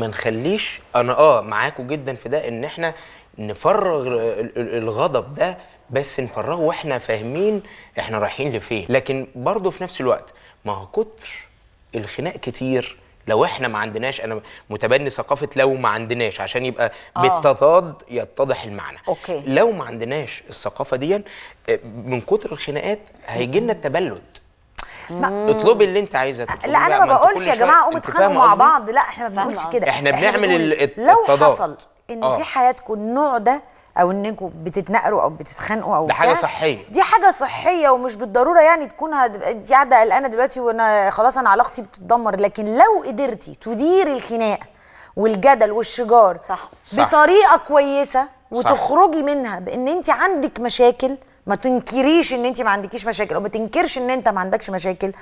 ما نخليش انا اه معاكم جدا في ده ان احنا نفرغ الغضب ده بس نفرغه واحنا فاهمين احنا رايحين لفين لكن برضه في نفس الوقت ما هو كتر الخناق كتير لو احنا ما عندناش انا متبني ثقافه لو ما عندناش عشان يبقى آه. بالتضاد يتضح المعنى أوكي. لو ما عندناش الثقافه دي آه، من كتر الخناقات هيجي لنا التبلد اطلبي اللي انت عايزه لا انا ما بقولش يا جماعه قوموا اتخانقوا مع بعض لا احنا ما بنقولش كده احنا بنعمل التضاد لو حصل ان اه. في حياتكم النوع ده او انكم بتتنقروا او بتتخانقوا او ده حاجه صحيه دي حاجه صحيه ومش بالضروره يعني تكون انت قاعده قلقانه دلوقتي وانا خلاص انا علاقتي بتتدمر لكن لو قدرتي تديري الخناقه والجدل والشجار صح. بطريقه صح. كويسه وتخرجي منها بان انت عندك مشاكل ما تنكريش ان انت ما عندكيش مشاكل او ما تنكرش ان انت ما عندكش مشاكل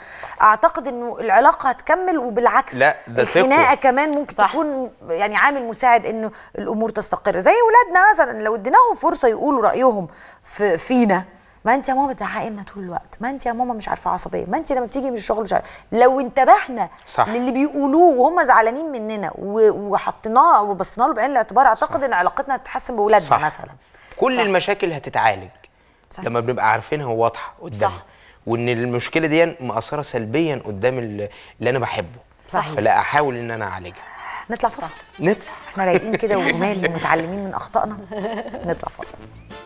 اعتقد انه العلاقه هتكمل وبالعكس لا ده الخناقه كمان ممكن صح. تكون يعني عامل مساعد انه الامور تستقر زي اولادنا مثلا لو اديناهم فرصه يقولوا رايهم في فينا ما انت يا ماما بتعاقبنا طول الوقت ما انت يا ماما مش عارفه عصبيه ما انت لما بتيجي من الشغل مش عارفه لو انتبهنا صح. للي بيقولوه وهم زعلانين مننا وحطيناه وبصينا له بعين الاعتبار اعتقد صح. ان علاقتنا هتتحسن باولادنا مثلا كل صح. المشاكل هتتعالج صح. لما بنبقى عارفينها وواضحه قدام وان المشكله دي مأثره سلبيا قدام اللي انا بحبه صح فلا احاول ان انا اعالجها نطلع فصل نطلع احنا رايقين كده وجمال ومتعلمين من اخطائنا نطلع فصل